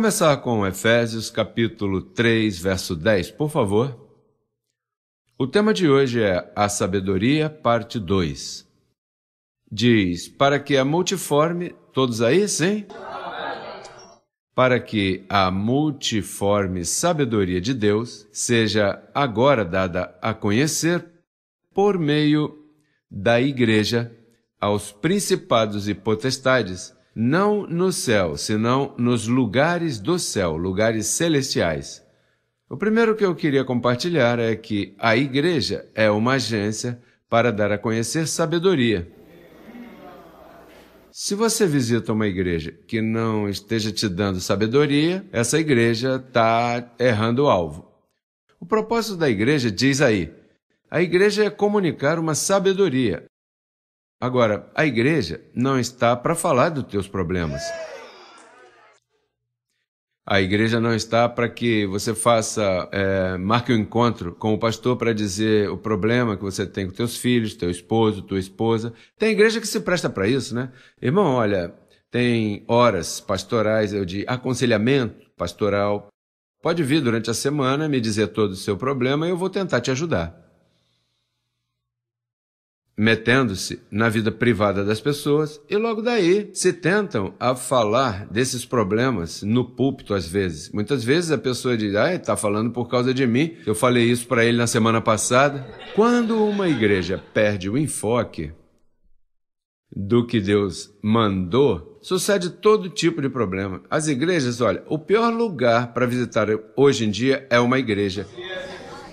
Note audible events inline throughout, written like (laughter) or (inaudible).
começar com Efésios capítulo 3, verso 10, por favor. O tema de hoje é A Sabedoria, parte 2. Diz: Para que a multiforme. Todos aí, sim? Para que a multiforme sabedoria de Deus seja agora dada a conhecer por meio da Igreja aos principados e potestades não no céu, senão nos lugares do céu, lugares celestiais. O primeiro que eu queria compartilhar é que a igreja é uma agência para dar a conhecer sabedoria. Se você visita uma igreja que não esteja te dando sabedoria, essa igreja está errando o alvo. O propósito da igreja diz aí: a igreja é comunicar uma sabedoria, Agora, a igreja não está para falar dos teus problemas. A igreja não está para que você faça, é, marque um encontro com o pastor para dizer o problema que você tem com teus filhos, teu esposo, tua esposa. Tem igreja que se presta para isso, né? Irmão, olha, tem horas pastorais de aconselhamento pastoral. Pode vir durante a semana me dizer todo o seu problema e eu vou tentar te ajudar metendo-se na vida privada das pessoas e logo daí se tentam a falar desses problemas no púlpito às vezes. Muitas vezes a pessoa diz: "Ah, está falando por causa de mim. Eu falei isso para ele na semana passada". Quando uma igreja perde o enfoque do que Deus mandou, sucede todo tipo de problema. As igrejas, olha, o pior lugar para visitar hoje em dia é uma igreja.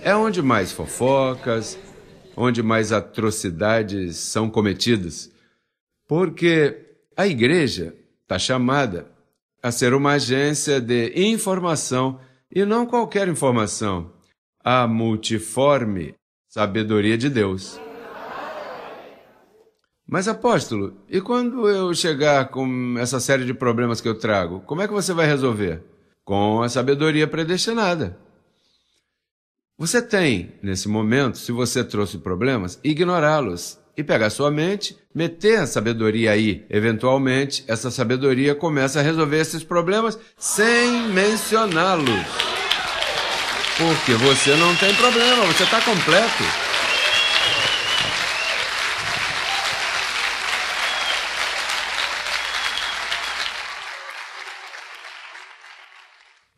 É onde mais fofocas, onde mais atrocidades são cometidas, porque a igreja está chamada a ser uma agência de informação e não qualquer informação, a multiforme sabedoria de Deus. Mas, apóstolo, e quando eu chegar com essa série de problemas que eu trago, como é que você vai resolver? Com a sabedoria predestinada. Você tem, nesse momento, se você trouxe problemas, ignorá-los e pegar sua mente, meter a sabedoria aí. Eventualmente, essa sabedoria começa a resolver esses problemas sem mencioná-los. Porque você não tem problema, você está completo.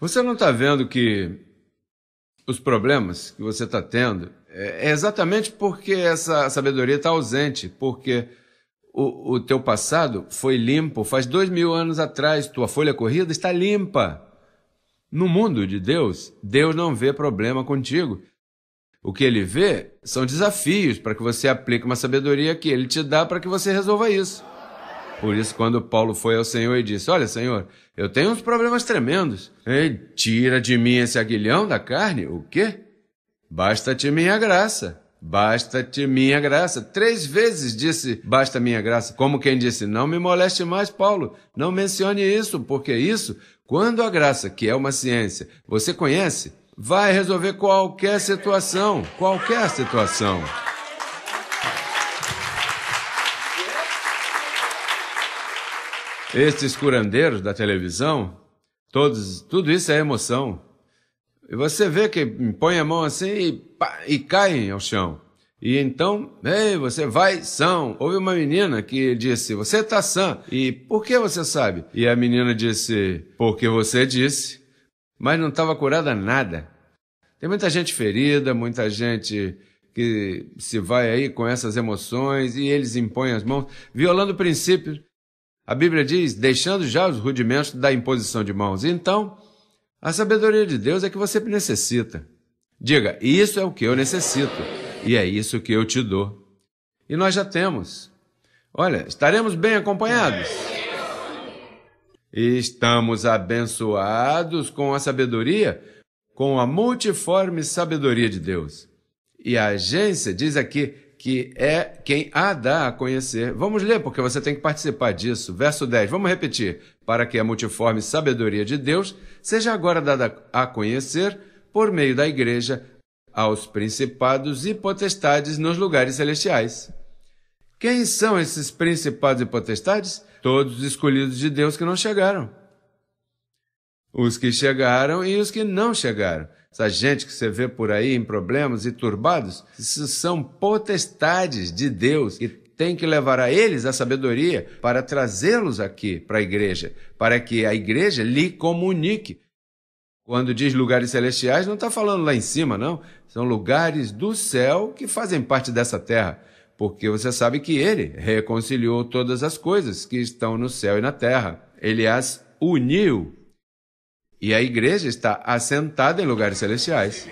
Você não está vendo que os problemas que você está tendo é, é exatamente porque essa sabedoria está ausente, porque o, o teu passado foi limpo. Faz dois mil anos atrás, tua folha corrida está limpa. No mundo de Deus, Deus não vê problema contigo. O que ele vê são desafios para que você aplique uma sabedoria que ele te dá para que você resolva isso. Por isso, quando Paulo foi ao Senhor e disse: Olha, Senhor, eu tenho uns problemas tremendos. tira de mim esse aguilhão da carne? O quê? Basta-te minha graça. Basta-te minha graça. Três vezes disse: Basta minha graça. Como quem disse: Não me moleste mais, Paulo. Não mencione isso, porque isso, quando a graça, que é uma ciência, você conhece, vai resolver qualquer situação. Qualquer situação. Estes curandeiros da televisão, todos, tudo isso é emoção. E você vê que põe a mão assim e, pá, e caem ao chão. E então, ei, você vai são. Houve uma menina que disse, você está sã. E por que você sabe? E a menina disse, porque você disse. Mas não estava curada nada. Tem muita gente ferida, muita gente que se vai aí com essas emoções e eles impõem as mãos, violando princípios. A Bíblia diz: deixando já os rudimentos da imposição de mãos. Então, a sabedoria de Deus é que você necessita. Diga: Isso é o que eu necessito, e é isso que eu te dou. E nós já temos. Olha, estaremos bem acompanhados. estamos abençoados com a sabedoria, com a multiforme sabedoria de Deus. E a agência diz aqui: que é quem a dá a conhecer. Vamos ler, porque você tem que participar disso. Verso 10, vamos repetir. Para que a multiforme sabedoria de Deus seja agora dada a conhecer, por meio da Igreja, aos principados e potestades nos lugares celestiais. Quem são esses principados e potestades? Todos os escolhidos de Deus que não chegaram. Os que chegaram e os que não chegaram. Essa gente que você vê por aí em problemas e turbados, são potestades de Deus e tem que levar a eles a sabedoria para trazê-los aqui para a igreja, para que a igreja lhe comunique. Quando diz lugares celestiais, não está falando lá em cima, não. São lugares do céu que fazem parte dessa terra, porque você sabe que ele reconciliou todas as coisas que estão no céu e na terra. Ele as uniu e a igreja está assentada em lugares celestiais.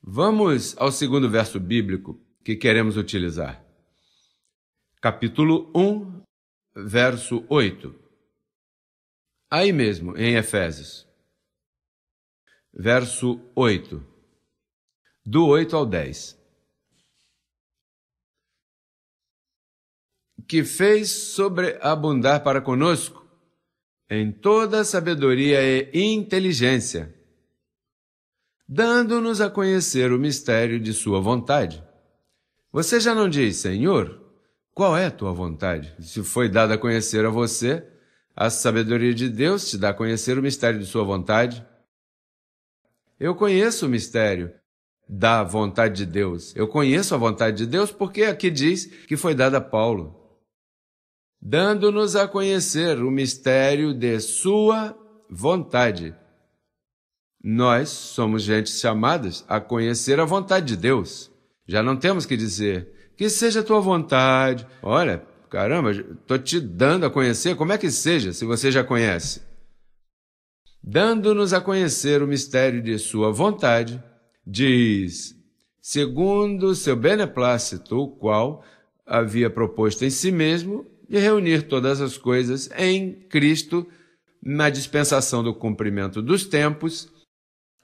Vamos ao segundo verso bíblico que queremos utilizar. Capítulo 1, verso 8. Aí mesmo, em Efésios. Verso 8. Do 8 ao 10. Que fez sobreabundar para conosco em toda sabedoria e inteligência, dando-nos a conhecer o mistério de Sua vontade. Você já não diz, Senhor, qual é a tua vontade? Se foi dada a conhecer a você, a sabedoria de Deus te dá a conhecer o mistério de Sua vontade. Eu conheço o mistério da vontade de Deus. Eu conheço a vontade de Deus porque aqui diz que foi dada a Paulo dando-nos a conhecer o mistério de Sua vontade. Nós somos gente chamadas a conhecer a vontade de Deus. Já não temos que dizer que seja a tua vontade. Olha, caramba, estou te dando a conhecer, como é que seja se você já conhece? Dando-nos a conhecer o mistério de Sua vontade, diz: segundo seu beneplácito, o qual havia proposto em si mesmo e reunir todas as coisas em Cristo na dispensação do cumprimento dos tempos,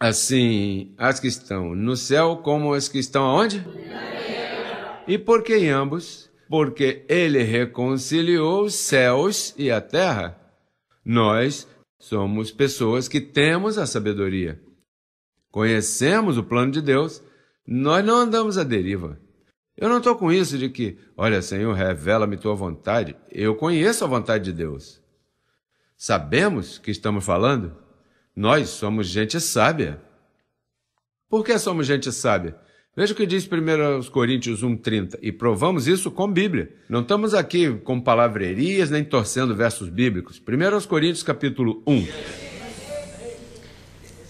assim as que estão no céu como as que estão aonde? E por que em ambos? Porque ele reconciliou os céus e a terra. Nós somos pessoas que temos a sabedoria. Conhecemos o plano de Deus, nós não andamos à deriva. Eu não estou com isso de que, olha, Senhor, revela-me tua vontade. Eu conheço a vontade de Deus. Sabemos que estamos falando? Nós somos gente sábia. Por que somos gente sábia? Veja o que diz 1 Coríntios 1,30. E provamos isso com Bíblia. Não estamos aqui com palavrerias nem torcendo versos bíblicos. 1 Coríntios capítulo 1.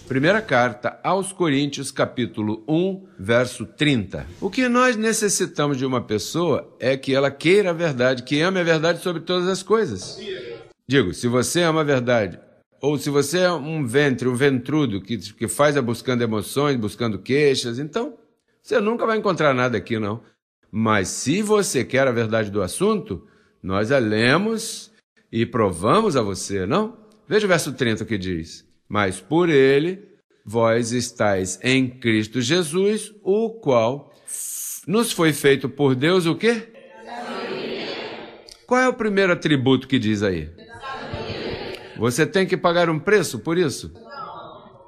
Primeira carta aos Coríntios, capítulo 1, verso 30. O que nós necessitamos de uma pessoa é que ela queira a verdade, que ame a verdade sobre todas as coisas. Digo, se você ama a verdade, ou se você é um ventre, um ventrudo, que, que faz a buscando emoções, buscando queixas, então você nunca vai encontrar nada aqui, não. Mas se você quer a verdade do assunto, nós a lemos e provamos a você, não? Veja o verso 30 que diz mas por ele vós estáis em Cristo Jesus, o qual nos foi feito por Deus o quê? Qual é o primeiro atributo que diz aí? Você tem que pagar um preço por isso?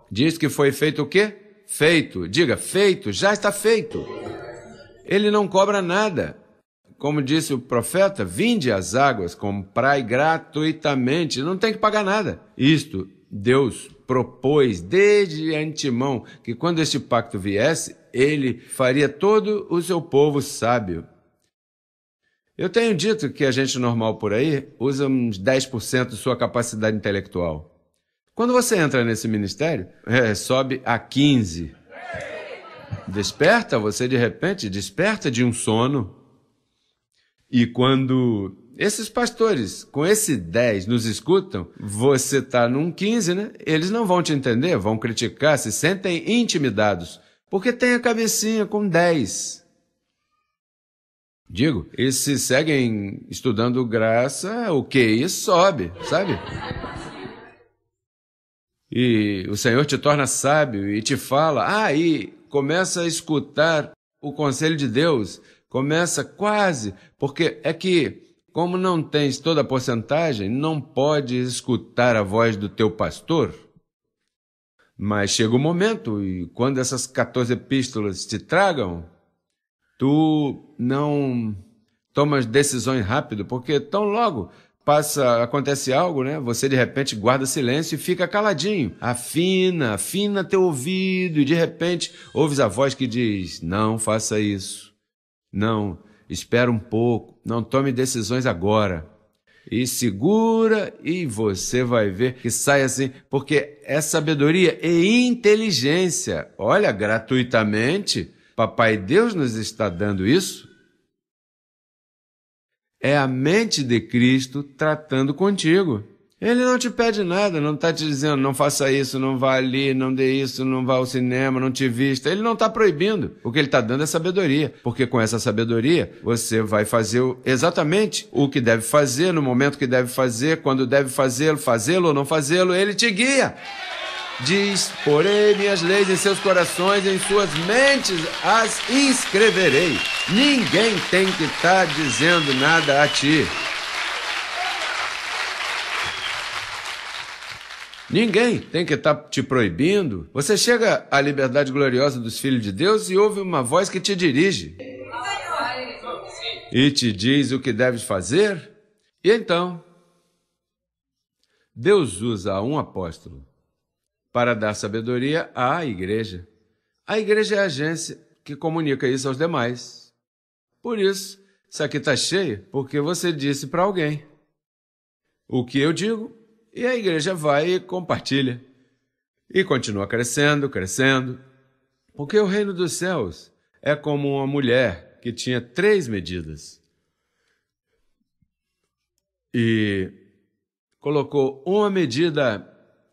Diz que foi feito o quê? Feito. Diga, feito, já está feito. Ele não cobra nada. Como disse o profeta, vinde as águas, comprai gratuitamente, não tem que pagar nada. Isto Deus propôs desde antemão que quando este pacto viesse, ele faria todo o seu povo sábio. Eu tenho dito que a gente normal por aí usa uns 10% de sua capacidade intelectual. Quando você entra nesse ministério, (laughs) é, sobe a 15. Desperta você de repente, desperta de um sono. E quando esses pastores, com esse 10, nos escutam, você está num 15, né? Eles não vão te entender, vão criticar, se sentem intimidados, porque tem a cabecinha com 10. Digo, eles se seguem estudando graça, o QI sobe, sabe? E o Senhor te torna sábio e te fala, ah, e começa a escutar o conselho de Deus, começa quase, porque é que como não tens toda a porcentagem, não podes escutar a voz do teu pastor. Mas chega o momento, e quando essas 14 epístolas te tragam, tu não tomas decisões rápido, porque tão logo passa, acontece algo, né? Você de repente guarda silêncio e fica caladinho. Afina, afina teu ouvido e de repente ouves a voz que diz: "Não faça isso. Não, espera um pouco." não tome decisões agora. E segura e você vai ver que sai assim, porque é sabedoria e inteligência. Olha, gratuitamente, Papai Deus nos está dando isso. É a mente de Cristo tratando contigo. Ele não te pede nada, não está te dizendo não faça isso, não vá ali, não dê isso, não vá ao cinema, não te vista. Ele não está proibindo. O que ele está dando é sabedoria, porque com essa sabedoria você vai fazer exatamente o que deve fazer, no momento que deve fazer, quando deve fazê-lo, fazê-lo ou não fazê-lo, ele te guia. Diz: Porém, minhas leis em seus corações, em suas mentes as inscreverei. Ninguém tem que estar tá dizendo nada a ti. Ninguém tem que estar tá te proibindo. Você chega à liberdade gloriosa dos filhos de Deus e ouve uma voz que te dirige e te diz o que deves fazer. E então, Deus usa um apóstolo para dar sabedoria à igreja. A igreja é a agência que comunica isso aos demais. Por isso, isso aqui está cheio, porque você disse para alguém. O que eu digo e a igreja vai e compartilha. E continua crescendo, crescendo. Porque o reino dos céus é como uma mulher que tinha três medidas. E colocou uma medida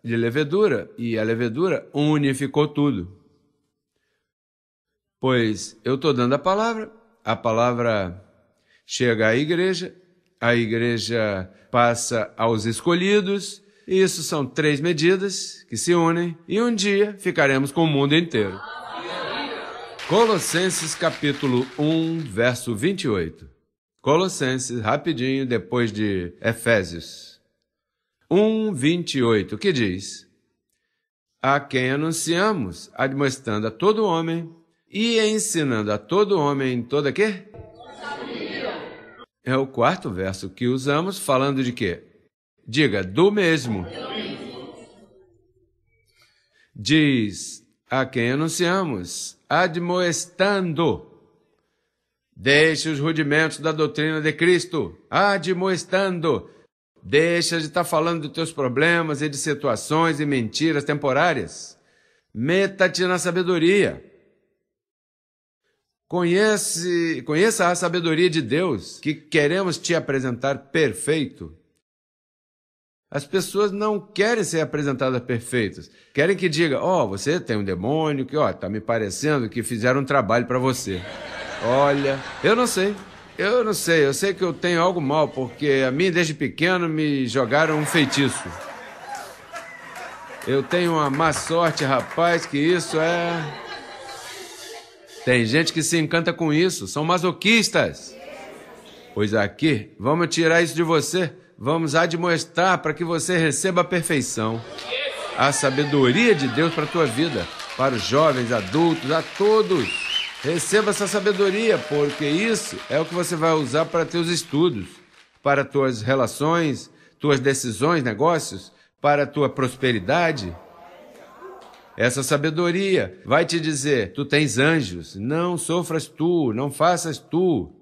de levedura, e a levedura unificou tudo. Pois eu estou dando a palavra, a palavra chega à igreja, a igreja passa aos escolhidos, e isso são três medidas que se unem, e um dia ficaremos com o mundo inteiro. Colossenses capítulo 1, verso 28. Colossenses, rapidinho, depois de Efésios. 1, 28, que diz: A quem anunciamos, admoestando a todo homem e ensinando a todo homem toda que? É o quarto verso que usamos, falando de quê? Diga, do mesmo. Diz a quem anunciamos, admoestando. Deixe os rudimentos da doutrina de Cristo, admoestando. Deixa de estar falando dos teus problemas e de situações e mentiras temporárias. Meta-te na sabedoria. Conhece, conheça a sabedoria de Deus, que queremos te apresentar perfeito. As pessoas não querem ser apresentadas perfeitas. Querem que diga, ó, oh, você tem um demônio, que ó, oh, tá me parecendo que fizeram um trabalho para você. Olha, eu não sei. Eu não sei, eu sei que eu tenho algo mal, porque a mim desde pequeno me jogaram um feitiço. Eu tenho uma má sorte, rapaz, que isso é tem gente que se encanta com isso, são masoquistas. Pois aqui, vamos tirar isso de você, vamos admoestar para que você receba a perfeição, a sabedoria de Deus para a tua vida, para os jovens, adultos, a todos. Receba essa sabedoria, porque isso é o que você vai usar para teus estudos, para tuas relações, tuas decisões, negócios, para tua prosperidade. Essa sabedoria vai te dizer: tu tens anjos, não sofras tu, não faças tu.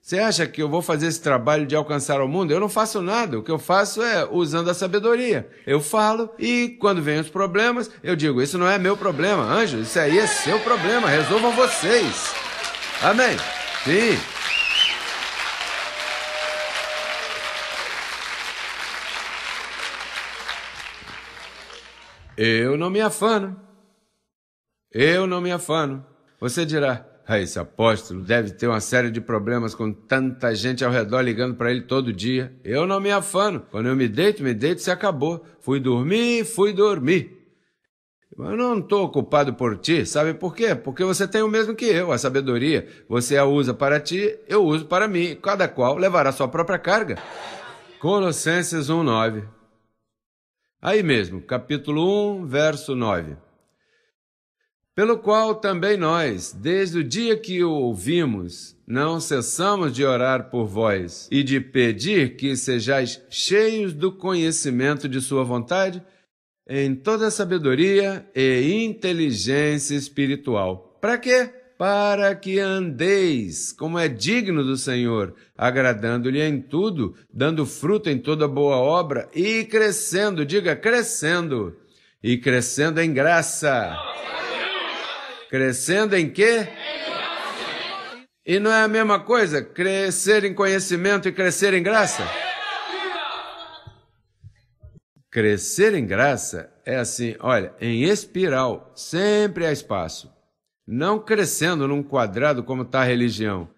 Você acha que eu vou fazer esse trabalho de alcançar o mundo? Eu não faço nada. O que eu faço é usando a sabedoria. Eu falo e quando vêm os problemas, eu digo: Isso não é meu problema, anjo. Isso aí é seu problema. Resolvam vocês. Amém? Sim. Eu não me afano. Eu não me afano. Você dirá: ah, esse apóstolo deve ter uma série de problemas com tanta gente ao redor ligando para ele todo dia. Eu não me afano. Quando eu me deito, me deito, se acabou. Fui dormir, fui dormir. Eu não estou ocupado por ti, sabe por quê? Porque você tem o mesmo que eu, a sabedoria. Você a usa para ti, eu uso para mim. Cada qual levará sua própria carga. Colossenses 9. Aí mesmo, capítulo 1, verso 9. Pelo qual também nós, desde o dia que o ouvimos, não cessamos de orar por vós e de pedir que sejais cheios do conhecimento de Sua vontade, em toda sabedoria e inteligência espiritual. Para quê? para que andeis, como é digno do Senhor, agradando-lhe em tudo, dando fruto em toda boa obra e crescendo, diga crescendo, e crescendo em graça. Crescendo em quê? E não é a mesma coisa crescer em conhecimento e crescer em graça? Crescer em graça é assim, olha, em espiral, sempre há espaço não crescendo num quadrado como está a religião.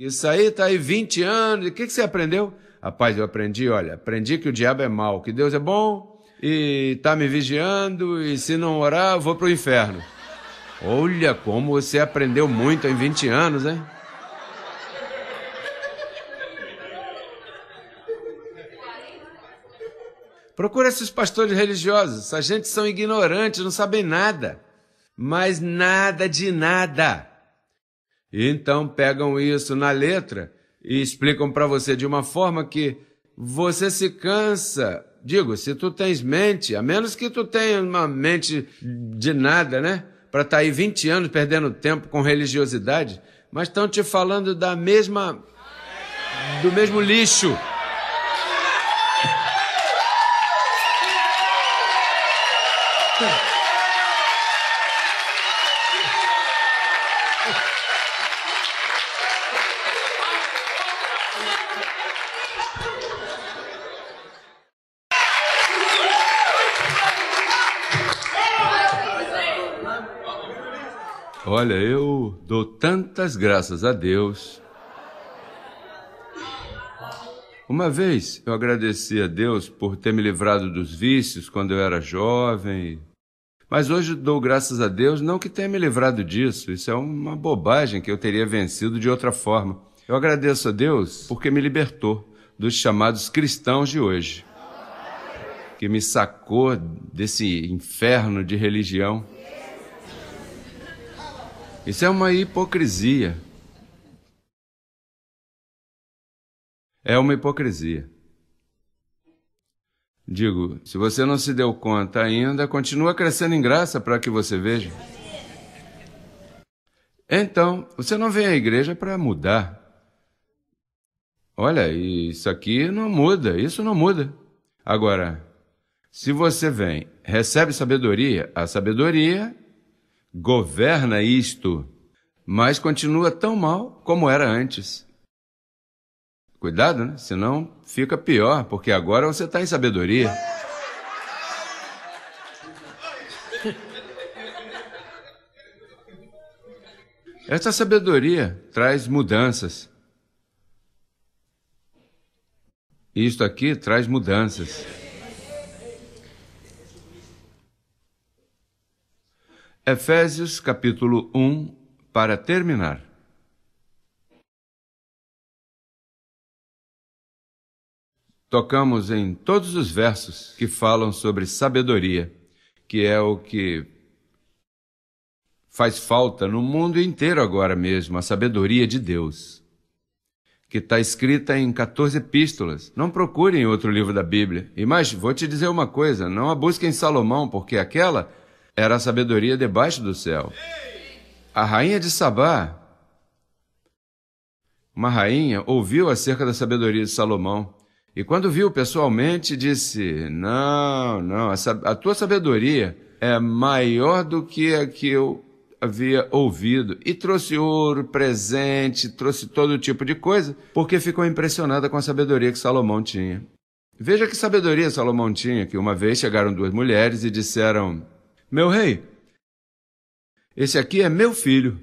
Isso aí está aí 20 anos, o que, que você aprendeu? Rapaz, eu aprendi, olha, aprendi que o diabo é mau, que Deus é bom e está me vigiando, e se não orar, eu vou para o inferno. Olha como você aprendeu muito em 20 anos, hein? Procura esses pastores religiosos. Essa gente são ignorantes, não sabem nada mas nada de nada. Então pegam isso na letra e explicam para você de uma forma que você se cansa. Digo, se tu tens mente, a menos que tu tenha uma mente de nada, né? Para estar tá aí 20 anos perdendo tempo com religiosidade, mas estão te falando da mesma do mesmo lixo. Olha, eu dou tantas graças a Deus. Uma vez eu agradeci a Deus por ter me livrado dos vícios quando eu era jovem. Mas hoje dou graças a Deus não que tenha me livrado disso, isso é uma bobagem que eu teria vencido de outra forma. Eu agradeço a Deus porque me libertou dos chamados cristãos de hoje, que me sacou desse inferno de religião. Isso é uma hipocrisia. É uma hipocrisia. Digo, se você não se deu conta ainda, continua crescendo em graça para que você veja. Então, você não vem à igreja para mudar. Olha, isso aqui não muda, isso não muda. Agora, se você vem, recebe sabedoria, a sabedoria governa isto, mas continua tão mal como era antes. Cuidado, né? senão fica pior, porque agora você está em sabedoria. Essa sabedoria traz mudanças. Isto aqui traz mudanças. Efésios capítulo 1, para terminar. Tocamos em todos os versos que falam sobre sabedoria, que é o que faz falta no mundo inteiro agora mesmo, a sabedoria de Deus, que está escrita em 14 epístolas. Não procurem outro livro da Bíblia. E mais, vou te dizer uma coisa: não a busquem Salomão, porque aquela era a sabedoria debaixo do céu. A rainha de Sabá, uma rainha, ouviu acerca da sabedoria de Salomão. E quando viu pessoalmente, disse: Não, não, a, tua sabedoria é maior do que a que eu havia ouvido. E trouxe ouro, presente, trouxe todo tipo de coisa, porque ficou impressionada com a sabedoria que Salomão tinha. Veja que sabedoria Salomão tinha, que uma vez chegaram duas mulheres e disseram: meu rei, esse aqui é meu filho.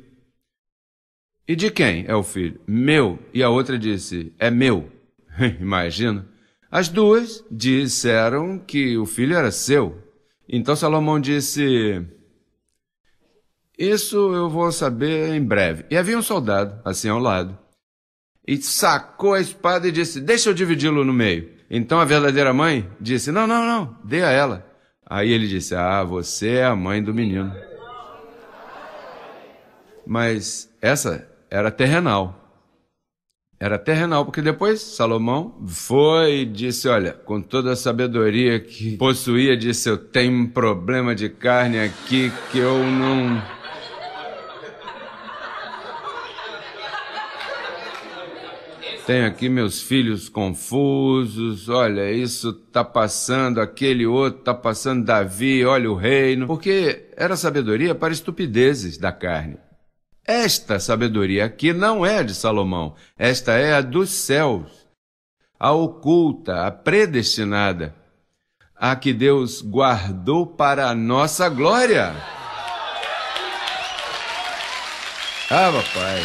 E de quem é o filho? Meu. E a outra disse: É meu. (laughs) Imagina. As duas disseram que o filho era seu. Então Salomão disse: Isso eu vou saber em breve. E havia um soldado, assim ao lado, e sacou a espada e disse: Deixa eu dividi-lo no meio. Então a verdadeira mãe disse: Não, não, não, dê a ela. Aí ele disse: Ah, você é a mãe do menino. Mas essa era terrenal. Era terrenal, porque depois Salomão foi e disse: Olha, com toda a sabedoria que possuía, disse: Eu tenho um problema de carne aqui que eu não. Tenho aqui meus filhos confusos, olha, isso tá passando, aquele outro tá passando, Davi, olha o reino. Porque era sabedoria para estupidezes da carne. Esta sabedoria aqui não é de Salomão, esta é a dos céus, a oculta, a predestinada, a que Deus guardou para a nossa glória. Ah, papai.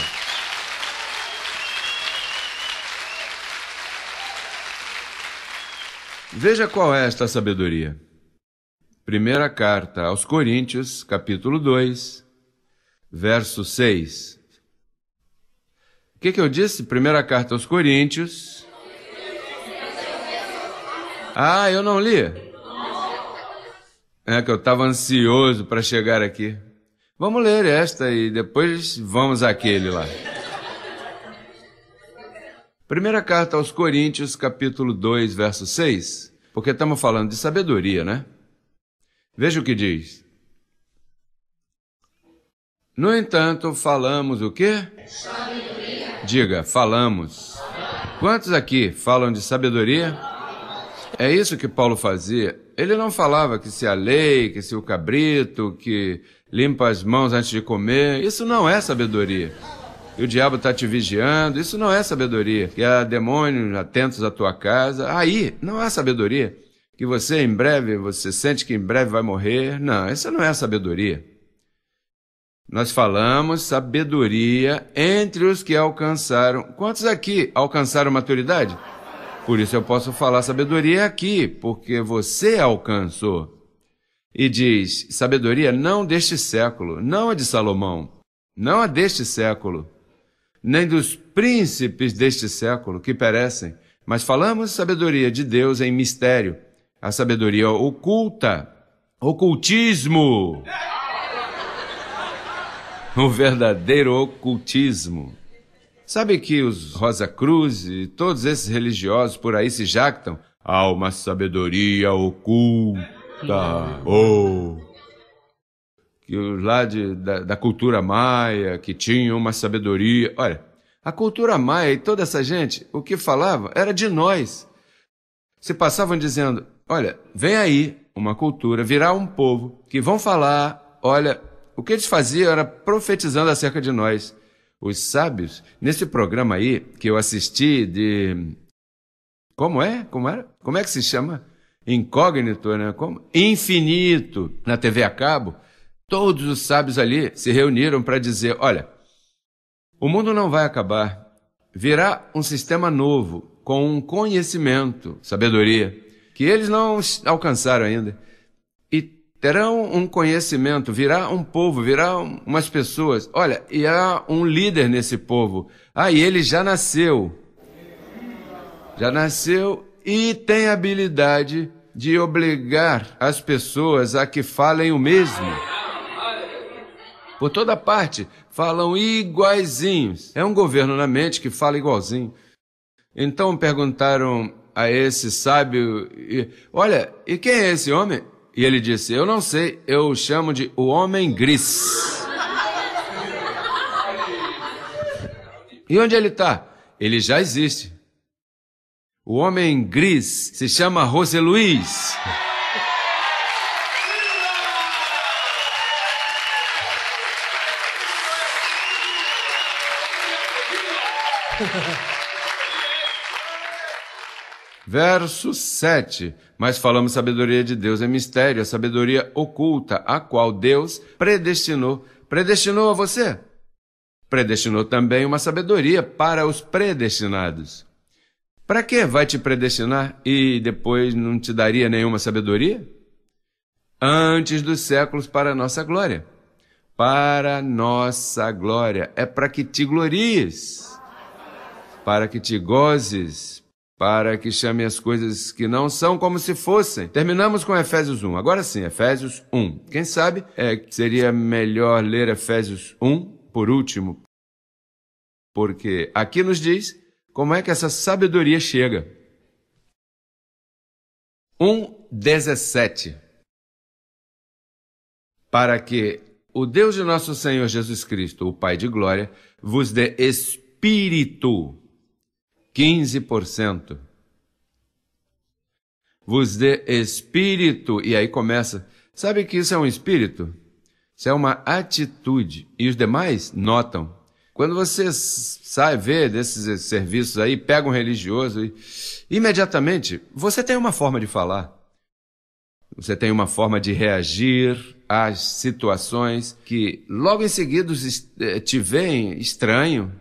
Veja qual é esta sabedoria. Primeira carta aos Coríntios, capítulo 2, verso 6. O que, que eu disse? Primeira carta aos Coríntios. Ah, eu não li. É que eu estava ansioso para chegar aqui. Vamos ler esta e depois vamos àquele lá. Primeira carta aos Coríntios, capítulo 2, verso 6, porque estamos falando de sabedoria, né? Veja o que diz. No entanto, falamos o quê? Sabedoria. Diga, falamos. falamos. Quantos aqui falam de sabedoria? É isso que Paulo fazia. Ele não falava que se a lei, que se o cabrito, que limpa as mãos antes de comer. Isso não é sabedoria e o diabo está te vigiando. Isso não é sabedoria. Que há demônios atentos à tua casa. Aí não há sabedoria. Que você em breve, você sente que em breve vai morrer. Não, essa não é sabedoria. Nós falamos sabedoria entre os que alcançaram. Quantos aqui alcançaram maturidade? Por isso eu posso falar sabedoria aqui, porque você alcançou. E diz: sabedoria não deste século, não a de Salomão, não a deste século, nem dos príncipes deste século que perecem, mas falamos sabedoria de Deus em mistério, a sabedoria oculta, ocultismo. O verdadeiro ocultismo. Sabe que os Rosa Cruz e todos esses religiosos por aí se jactam? Há uma sabedoria oculta. Oh que lá de, da, da cultura maia, que tinham uma sabedoria. Olha, a cultura maia e toda essa gente, o que falavam era de nós. Se passavam dizendo: olha, vem aí uma cultura, virá um povo que vão falar, olha, o que eles faziam era profetizando acerca de nós. Os sábios, nesse programa aí que eu assisti de. Como é? Como era? Como é que se chama? Incógnito, né? Como? Infinito, na TV a cabo. Todos os sábios ali se reuniram para dizer: olha, o mundo não vai acabar. Virá um sistema novo, com um conhecimento, sabedoria, que eles não alcançaram ainda. E terão um conhecimento, virá um povo, virá umas pessoas. Olha, e há um líder nesse povo. Ah, e ele já nasceu. Já nasceu e tem habilidade de obrigar as pessoas a que falem o mesmo. Por toda parte falam iguaizinhos. É um governo na mente que fala igualzinho. Então perguntaram a esse sábio: Olha, e quem é esse homem? E ele disse: Eu não sei, eu o chamo de o homem gris. E onde ele está? Ele já existe. O homem gris se chama José Luiz. (laughs) Verso 7. Mas falamos sabedoria de Deus é mistério, a sabedoria oculta, a qual Deus predestinou. Predestinou a você? Predestinou também uma sabedoria para os predestinados. Para que vai te predestinar e depois não te daria nenhuma sabedoria? Antes dos séculos para a nossa glória. Para a nossa glória. É para que te glories para que te gozes, para que chame as coisas que não são como se fossem. Terminamos com Efésios 1. Agora sim, Efésios 1. Quem sabe é, seria melhor ler Efésios 1 por último, porque aqui nos diz como é que essa sabedoria chega. 1,17 Para que o Deus de nosso Senhor Jesus Cristo, o Pai de glória, vos dê espírito 15%. Vos dê espírito, e aí começa. Sabe que isso é um espírito? Isso é uma atitude. E os demais notam. Quando você sai ver desses serviços aí, pega um religioso e imediatamente você tem uma forma de falar. Você tem uma forma de reagir às situações que logo em seguida eh, te veem estranho.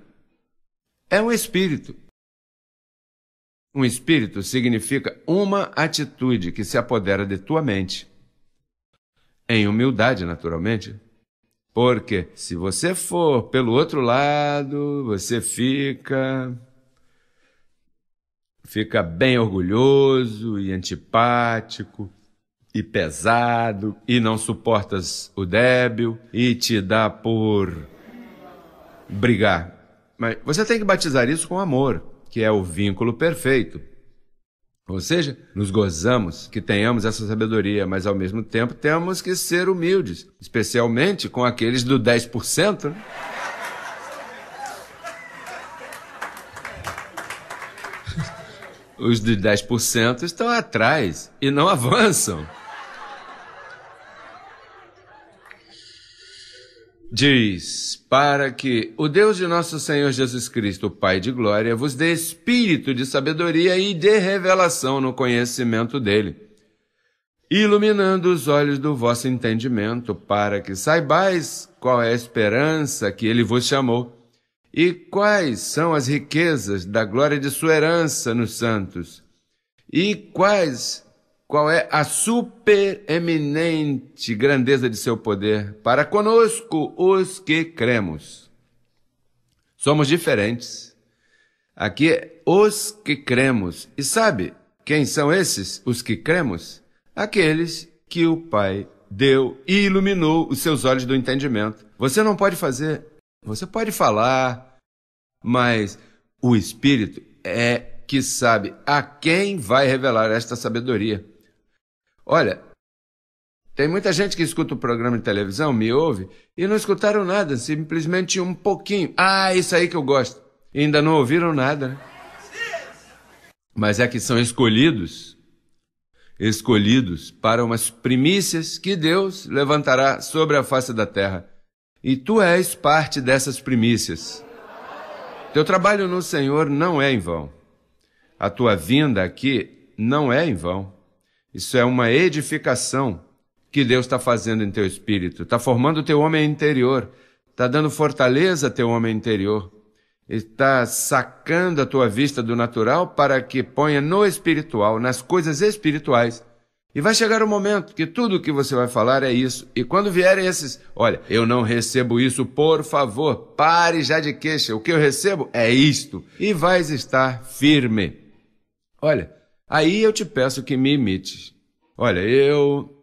É um espírito. Um espírito significa uma atitude que se apodera de tua mente. Em humildade, naturalmente. Porque se você for pelo outro lado, você fica fica bem orgulhoso e antipático e pesado e não suportas o débil e te dá por brigar. Mas você tem que batizar isso com amor que é o vínculo perfeito. Ou seja, nos gozamos que tenhamos essa sabedoria, mas ao mesmo tempo temos que ser humildes, especialmente com aqueles do 10%. Né? (laughs) Os de 10% estão atrás e não avançam. diz: Para que o Deus de nosso Senhor Jesus Cristo, Pai de glória, vos dê espírito de sabedoria e de revelação no conhecimento dele, iluminando os olhos do vosso entendimento, para que saibais qual é a esperança que ele vos chamou e quais são as riquezas da glória de sua herança nos santos, e quais qual é a supereminente grandeza de seu poder para conosco, os que cremos. Somos diferentes. Aqui é os que cremos. E sabe quem são esses, os que cremos? Aqueles que o Pai deu e iluminou os seus olhos do entendimento. Você não pode fazer, você pode falar, mas o Espírito é que sabe a quem vai revelar esta sabedoria. Olha, tem muita gente que escuta o programa de televisão, me ouve, e não escutaram nada, simplesmente um pouquinho. Ah, isso aí que eu gosto. E ainda não ouviram nada, né? Mas é que são escolhidos, escolhidos para umas primícias que Deus levantará sobre a face da terra. E tu és parte dessas primícias. Teu trabalho no Senhor não é em vão. A tua vinda aqui não é em vão. Isso é uma edificação que Deus está fazendo em teu espírito, está formando o teu homem interior, está dando fortaleza ao teu homem interior, está sacando a tua vista do natural para que ponha no espiritual, nas coisas espirituais. E vai chegar o um momento que tudo o que você vai falar é isso. E quando vierem esses, olha, eu não recebo isso, por favor, pare já de queixa. O que eu recebo é isto. E vais estar firme. Olha, Aí eu te peço que me imites. Olha, eu.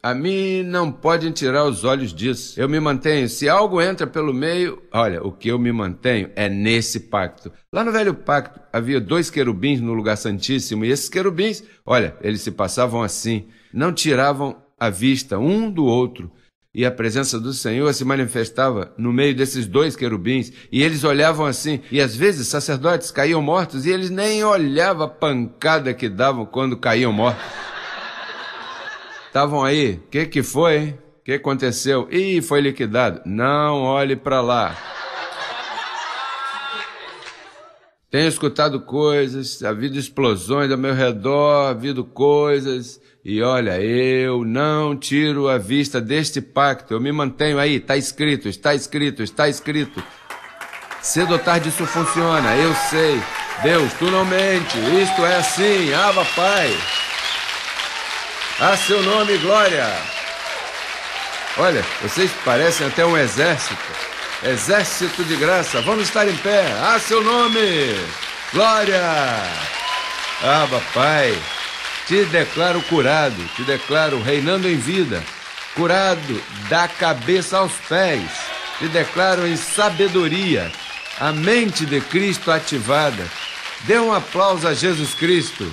A mim não podem tirar os olhos disso. Eu me mantenho. Se algo entra pelo meio, olha, o que eu me mantenho é nesse pacto. Lá no velho pacto havia dois querubins no lugar santíssimo e esses querubins, olha, eles se passavam assim, não tiravam a vista um do outro e a presença do Senhor se manifestava no meio desses dois querubins, e eles olhavam assim, e às vezes sacerdotes caíam mortos e eles nem olhavam a pancada que davam quando caíam mortos. Estavam aí, o que que foi? O que aconteceu? Ih, foi liquidado. Não olhe para lá. Tenho escutado coisas, havido explosões ao meu redor, havido coisas, e olha, eu não tiro a vista deste pacto, eu me mantenho aí, está escrito, está escrito, está escrito. Cedo ou tarde isso funciona, eu sei. Deus, tu não mente, isto é assim, Ava Pai. A seu nome, glória. Olha, vocês parecem até um exército. Exército de graça, vamos estar em pé, a ah, seu nome, glória! Ah, Pai, te declaro curado, te declaro reinando em vida, curado da cabeça aos pés, te declaro em sabedoria, a mente de Cristo ativada. Dê um aplauso a Jesus Cristo.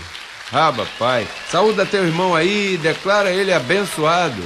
Ah, Pai, saúda teu irmão aí e declara ele abençoado.